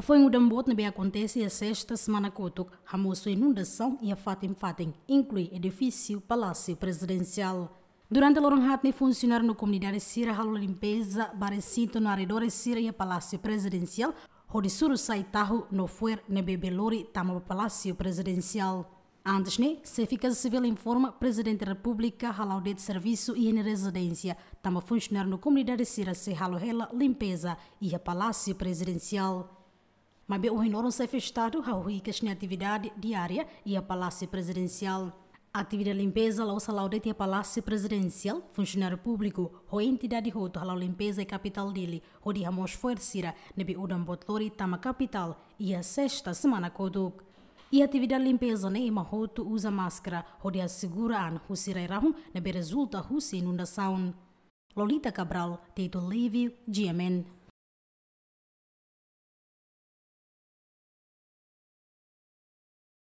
Foi um dambot na acontece a sexta semana cotok, a inundação e a fatem fatem, inclui edifício Palácio Presidencial. Durante a Loronhatne funcionaram na comunidade Sira Halo Limpeza, Barecinto, no arredor Sira e a Palácio Presidencial, Rodisuru Saitahu, no Fuer, nebe belori Palácio Presidencial. Antes, né, se fica civil informa, Presidente da República, de Serviço e na Residência, Tama funcionar na comunidade Sira Sehalohela Limpeza e a Palácio Presidencial mas o não chefe de Estado na atividade diária e a Palácio Presidencial. A atividade limpeza lá o salário a Palácio Presidencial, funcionário público, ou entidade roto a limpeza e capital dele, onde ramos forcira, nebe de botlori tama capital e a sexta semana koduk. E a atividade limpeza né ima roto usa máscara, onde assegura an husira irahum, nebe resulta a inundação. Lolita Cabral, Teito Livio, GMN.